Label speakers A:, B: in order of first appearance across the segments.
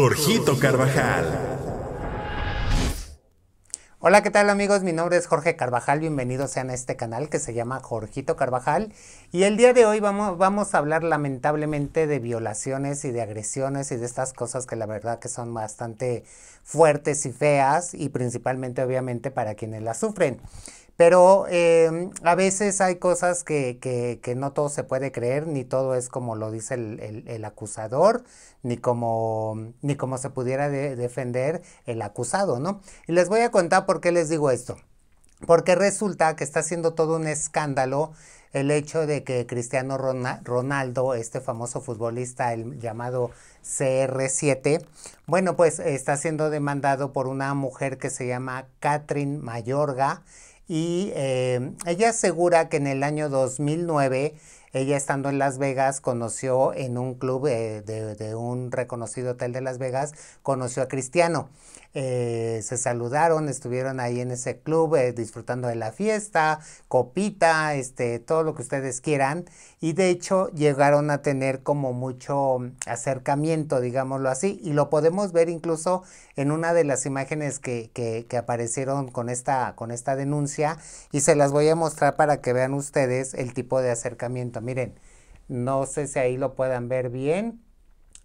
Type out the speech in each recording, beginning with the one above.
A: Jorgito Carvajal. Hola, ¿qué tal amigos? Mi nombre es Jorge Carvajal, bienvenidos sean a este canal que se llama Jorgito Carvajal y el día de hoy vamos, vamos a hablar lamentablemente de violaciones y de agresiones y de estas cosas que la verdad que son bastante fuertes y feas y principalmente obviamente para quienes las sufren. Pero em, a veces hay cosas que, no todo se puede creer, ni todo es como lo dice el, acusador, ni como, ni como se pudiera defender el acusado, ¿no? Y les voy a contar por qué les digo esto. Porque resulta que está siendo todo un escándalo el hecho de que Cristiano Ronaldo, este famoso futbolista, el llamado CR7, bueno, pues está siendo demandado por una mujer que se llama Catherine Mayorga y eh, ella asegura que en el año 2009, ella estando en Las Vegas, conoció en un club eh, de, de, un reconocido hotel de Las Vegas, conoció a Cristiano. Eh, se saludaron, estuvieron ahí en ese club eh, disfrutando de la fiesta, copita, este, todo lo que ustedes quieran. Y de hecho llegaron a tener como mucho acercamiento, digámoslo así, y lo podemos ver incluso en una de las imágenes que, aparecieron con esta, con esta denuncia y se las voy a mostrar para que vean ustedes el tipo de acercamiento. Miren, no sé si ahí lo puedan ver bien,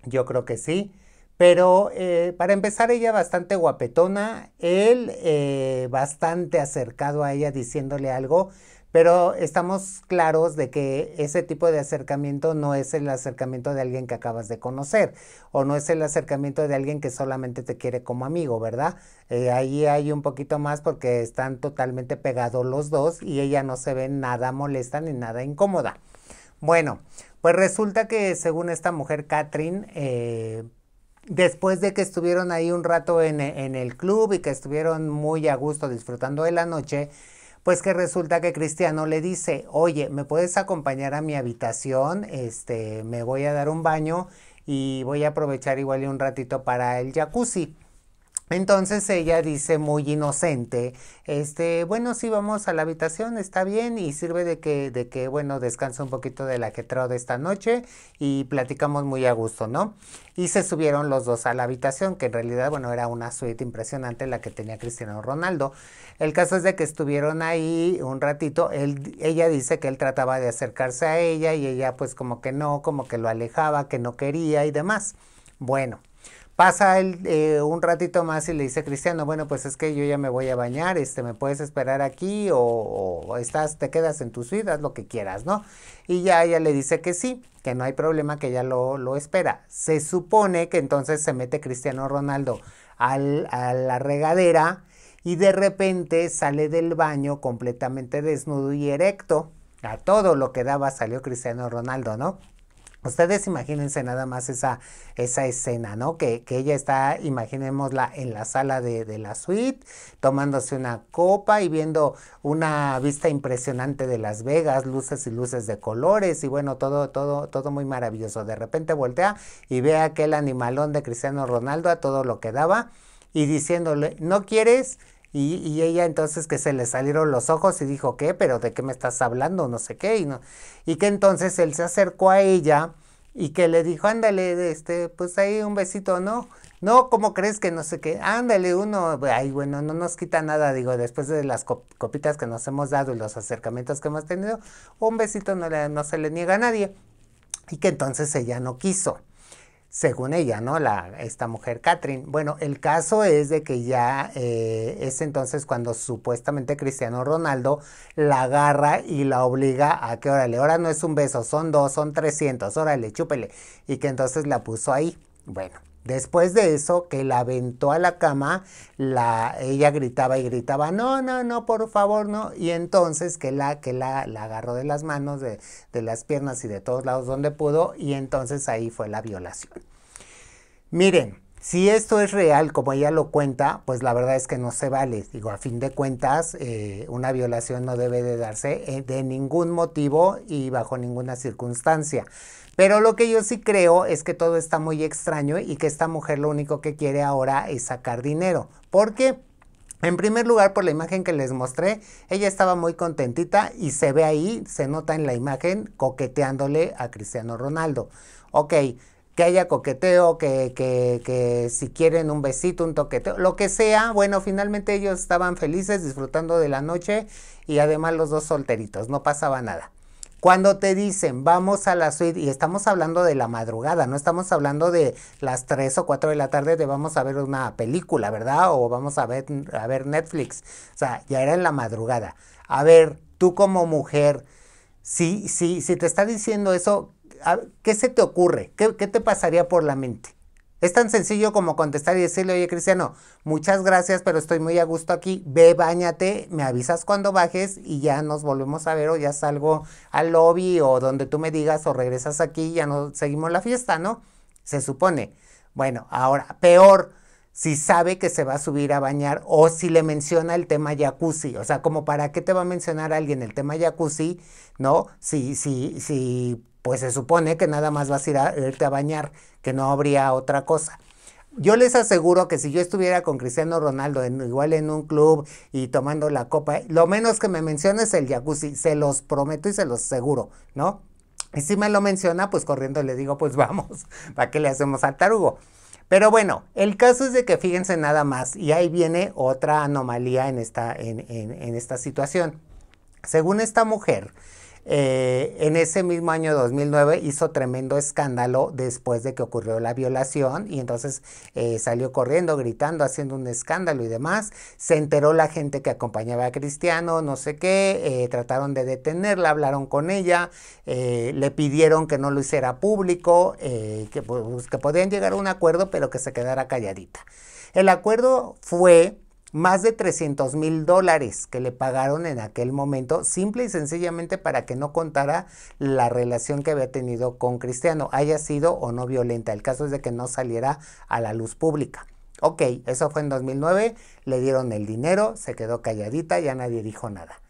A: yo creo que sí. Pero eh, para empezar, ella bastante guapetona, él eh, bastante acercado a ella diciéndole algo, pero estamos claros de que ese tipo de acercamiento no es el acercamiento de alguien que acabas de conocer o no es el acercamiento de alguien que solamente te quiere como amigo, ¿verdad? Eh, ahí hay un poquito más porque están totalmente pegados los dos y ella no se ve nada molesta ni nada incómoda. Bueno, pues resulta que según esta mujer, Catherine, después de que estuvieron ahí un rato en, el club y que estuvieron muy a gusto disfrutando de la noche, pues que resulta que Cristiano le dice, oye, ¿me puedes acompañar a mi habitación? Este, me voy a dar un baño y voy a aprovechar igual un ratito para el jacuzzi. Entonces ella dice muy inocente, este, bueno, sí vamos a la habitación, está bien y sirve de que, de que bueno, descanse un poquito de que ajetreo de esta noche y platicamos muy a gusto, ¿no? Y se subieron los dos a la habitación, que en realidad, bueno, era una suite impresionante la que tenía Cristiano Ronaldo. El caso es de que estuvieron ahí un ratito, ella dice que él trataba de acercarse a ella y ella pues como que no, como que lo alejaba, que no quería y demás. Bueno. Pasa él eh, un ratito más y le dice Cristiano, bueno, pues es que yo ya me voy a bañar, este, me puedes esperar aquí o, estás, te quedas en tus vidas, lo que quieras, ¿no? Y ya ella le dice que sí, que no hay problema, que ya lo, lo espera. Se supone que entonces se mete Cristiano Ronaldo a la regadera y de repente sale del baño completamente desnudo y erecto. A todo lo que daba salió Cristiano Ronaldo, ¿no? Ustedes imagínense nada más esa, escena, ¿no? Que, ella está, imaginémosla, en la sala de, la suite, tomándose una copa y viendo una vista impresionante de Las Vegas, luces y luces de colores, y bueno, todo, todo, todo muy maravilloso. De repente voltea y ve aquel animalón de Cristiano Ronaldo a todo lo que daba y diciéndole, ¿no quieres? Y, y, ella entonces que se le salieron los ojos y dijo, ¿qué? ¿Pero de qué me estás hablando? No sé qué. Y, no, y que entonces él se acercó a ella y que le dijo, ándale, este, pues ahí un besito, ¿no? No, ¿cómo crees que no sé qué? Ándale, uno, ay, bueno, no nos quita nada, digo, después de las copitas que nos hemos dado y los acercamientos que hemos tenido, un besito no, le, no se le niega a nadie. Y que entonces ella no quiso según ella, ¿no? La, esta mujer Katrin. Bueno, el caso es de que ya eh, es entonces cuando supuestamente Cristiano Ronaldo la agarra y la obliga a que, órale, ahora no es un beso, son dos, son trescientos, órale, chúpele. Y que entonces la puso ahí. Bueno, Después de eso, que la aventó a la cama, la, ella gritaba y gritaba, no, no, no, por favor, no. Y entonces que la, que la, agarró de las manos, de, de las piernas y de todos lados donde pudo, y entonces ahí fue la violación. Miren, si esto es real, como ella lo cuenta, pues la verdad es que no se vale. Digo, a fin de cuentas, eh, una violación no debe de darse eh, de ningún motivo y bajo ninguna circunstancia. Pero lo que yo sí creo es que todo está muy extraño y que esta mujer lo único que quiere ahora es sacar dinero. ¿Por qué? En primer lugar, por la imagen que les mostré, ella estaba muy contentita y se ve ahí, se nota en la imagen, coqueteándole a Cristiano Ronaldo. Ok, que haya coqueteo, que, si quieren un besito, un toqueteo, lo que sea, bueno, finalmente ellos estaban felices disfrutando de la noche y además los dos solteritos, no pasaba nada. Cuando te dicen vamos a la suite, y estamos hablando de la madrugada, no estamos hablando de las 3 o 4 de la tarde de vamos a ver una película, ¿verdad? O vamos a ver, a ver Netflix. O sea, ya era en la madrugada. A ver, tú como mujer, si te está diciendo eso, ¿qué se te ocurre? ¿Qué, te pasaría por la mente? Es tan sencillo como contestar y decirle, oye Cristiano, muchas gracias, pero estoy muy a gusto aquí, ve, bañate, me avisas cuando bajes y ya nos volvemos a ver o ya salgo al lobby o donde tú me digas o regresas aquí y ya no seguimos la fiesta, ¿no? Se supone. Bueno, ahora, peor si sabe que se va a subir a bañar o si le menciona el tema jacuzzi, o sea, como para qué te va a mencionar alguien el tema jacuzzi, ¿no? Si, si, si pues se supone que nada más vas a irte a bañar, que no habría otra cosa. Yo les aseguro que si yo estuviera con Cristiano Ronaldo igual en un club y tomando la copa, lo menos que me menciona es el jacuzzi, se los prometo y se los aseguro, ¿no? Y si me lo menciona, pues corriendo le digo, pues vamos, ¿para qué le hacemos al tarugo? Pero bueno, el caso es de que fíjense nada más, y ahí viene otra anomalía en esta, en esta situación. Según esta mujer, eh, en ese mismo año 2009 hizo tremendo escándalo después de que ocurrió la violación y entonces eh, salió corriendo, gritando, haciendo un escándalo y demás. Se enteró la gente que acompañaba a Cristiano, no sé qué, eh, trataron de detenerla, hablaron con ella, le pidieron que no lo hiciera público, que, pues, que podían llegar a un acuerdo pero que se quedara calladita. El acuerdo fue más de 300 mil dólares que le pagaron en aquel momento, simple y sencillamente para que no contara la relación que había tenido con Cristiano, haya sido o no violenta. El caso es de que no saliera a la luz pública. Ok, eso fue en 2009, le dieron el dinero, se quedó calladita, ya nadie dijo nada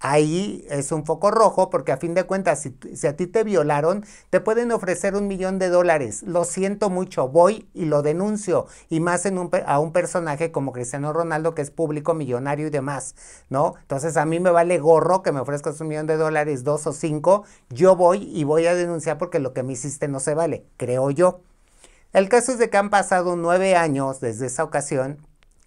A: ahí es un foco rojo porque a fin de cuentas, si, a ti te violaron, te pueden ofrecer un millón de dólares. Lo siento mucho, voy y lo denuncio. Y más en un, a un personaje como Cristiano Ronaldo, que es público, millonario y demás, ¿no? Entonces a mí me vale gorro que me ofrezcas un millón de dólares, dos o cinco. Yo voy y voy a denunciar porque lo que me hiciste no se vale, creo yo. El caso es de que han pasado nueve años desde esa ocasión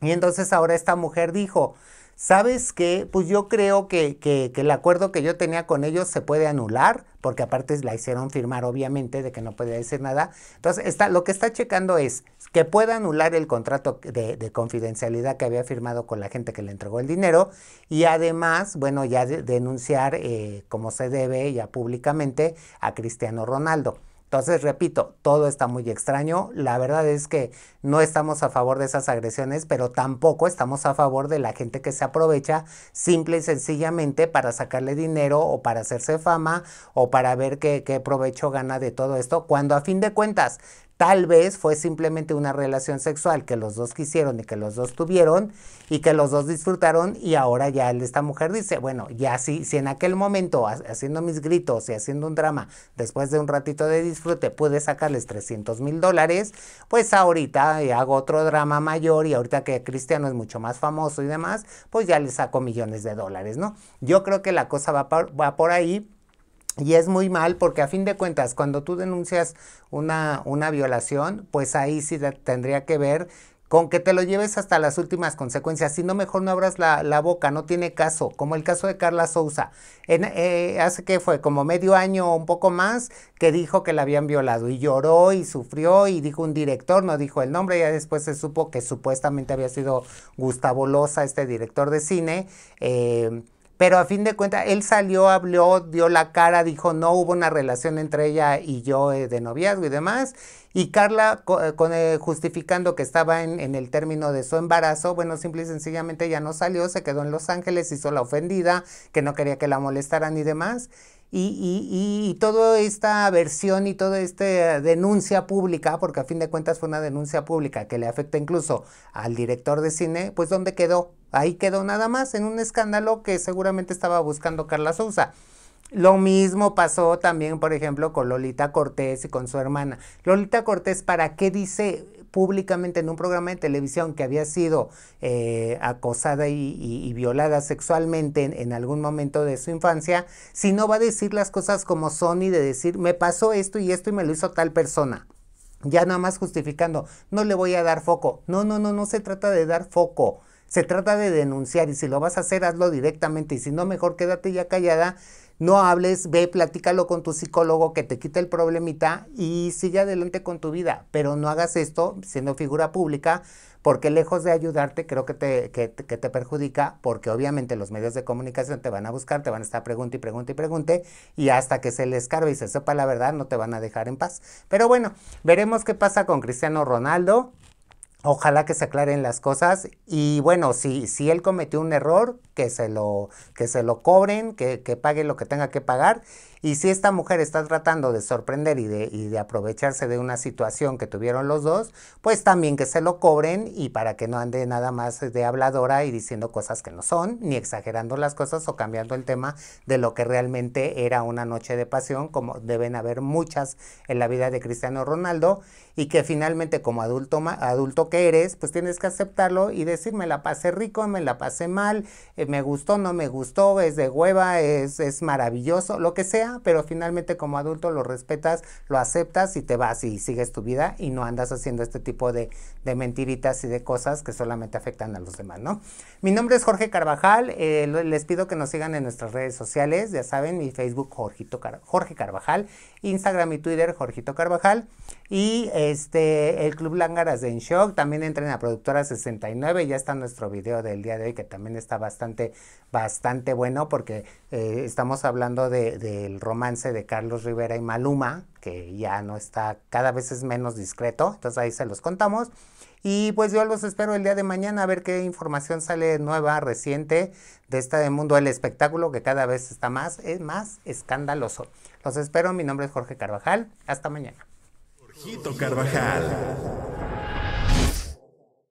A: y entonces ahora esta mujer dijo, ¿Sabes qué? Pues yo creo que, que, el acuerdo que yo tenía con ellos se puede anular, porque aparte la hicieron firmar, obviamente, de que no podía decir nada. Entonces, está, lo que está checando es que pueda anular el contrato de, confidencialidad que había firmado con la gente que le entregó el dinero y además, bueno, ya denunciar eh, como se debe ya públicamente a Cristiano Ronaldo. Entonces, repito, todo está muy extraño. La verdad es que no estamos a favor de esas agresiones, pero tampoco estamos a favor de la gente que se aprovecha simple y sencillamente para sacarle dinero o para hacerse fama o para ver qué, qué provecho gana de todo esto, cuando a fin de cuentas Tal vez fue simplemente una relación sexual que los dos quisieron y que los dos tuvieron y que los dos disfrutaron y ahora ya esta mujer dice, bueno, ya si, si en aquel momento haciendo mis gritos y haciendo un drama, después de un ratito de disfrute pude sacarles 300 mil dólares, pues ahorita eh, hago otro drama mayor y ahorita que Cristiano es mucho más famoso y demás, pues ya le saco millones de dólares, ¿no? Yo creo que la cosa va por ahí. Y es muy mal porque a fin de cuentas, cuando tú denuncias una, una violación, pues ahí sí tendría que ver con que te lo lleves hasta las últimas consecuencias, si no mejor no abras la, boca, no tiene caso, como el caso de Carla Souza, eh, hace que fue como medio año o un poco más que dijo que la habían violado y lloró y sufrió y dijo un director, no dijo el nombre, ya después se supo que supuestamente había sido Gustavo Losa, este director de cine, eh, pero a fin de cuentas, él salió, habló, dio la cara, dijo, no hubo una relación entre ella y yo eh, de noviazgo y demás. Y Carla, eh, eh, justificando que estaba en, el término de su embarazo, bueno, simple y sencillamente ya no salió, se quedó en Los Ángeles, hizo la ofendida, que no quería que la molestaran y demás. Y, y, toda esta versión y toda esta denuncia pública, porque a fin de cuentas fue una denuncia pública que le afecta incluso al director de cine, pues ¿dónde quedó? Ahí quedó nada más en un escándalo que seguramente estaba buscando Carla Souza. Lo mismo pasó también, por ejemplo, con Lolita Cortés y con su hermana. Lolita Cortés, ¿para qué dice públicamente en un programa de televisión que había sido eh, acosada y, violada sexualmente en, en, algún momento de su infancia, si no va a decir las cosas como son y de decir, me pasó esto y esto y me lo hizo tal persona? Ya nada más justificando, no le voy a dar foco. No, no, no, no se trata de dar foco se trata de denunciar y si lo vas a hacer, hazlo directamente y si no, mejor quédate ya callada, no hables, ve, platícalo con tu psicólogo que te quite el problemita y sigue adelante con tu vida, pero no hagas esto siendo figura pública porque lejos de ayudarte creo que te, que, te perjudica porque obviamente los medios de comunicación te van a buscar, te van a estar pregunta y pregunta y pregunte y hasta que se les cargue y se sepa la verdad no te van a dejar en paz. Pero bueno, veremos qué pasa con Cristiano Ronaldo. Ojalá que se aclaren las cosas y bueno, si, si él cometió un error, que se lo, que se lo cobren, que, que pague lo que tenga que pagar y si esta mujer está tratando de sorprender y de, aprovecharse de una situación que tuvieron los dos, pues también que se lo cobren y para que no ande nada más de habladora y diciendo cosas que no son, ni exagerando las cosas o cambiando el tema de lo que realmente era una noche de pasión, como deben haber muchas en la vida de Cristiano Ronaldo, y que finalmente como adulto, adulto que eres, pues tienes que aceptarlo y decir, me la pasé rico, me la pasé mal, eh, me gustó, no me gustó, es de hueva, es, es maravilloso, lo que sea pero finalmente como adulto lo respetas, lo aceptas y te vas y sigues tu vida y no andas haciendo este tipo de, de mentiritas y de cosas que solamente afectan a los demás, ¿no? Mi nombre es Jorge Carvajal, eh, les pido que nos sigan en nuestras redes sociales, ya saben, mi Facebook Jorge Carvajal, Instagram y Twitter Jorgito Carvajal y este el Club Lángaras de En Shock, también entren a Productora 69, ya está nuestro video del día de hoy que también está bastante, bastante bueno porque eh, estamos hablando de, de, romance de Carlos Rivera y Maluma, que ya no está, cada vez es menos discreto, entonces ahí se los contamos. Y pues yo los espero el día de mañana a ver qué información sale nueva, reciente, de este mundo del espectáculo que cada vez está más, es más escandaloso. Los espero, mi nombre es Jorge Carvajal, hasta mañana. Jorgito Carvajal.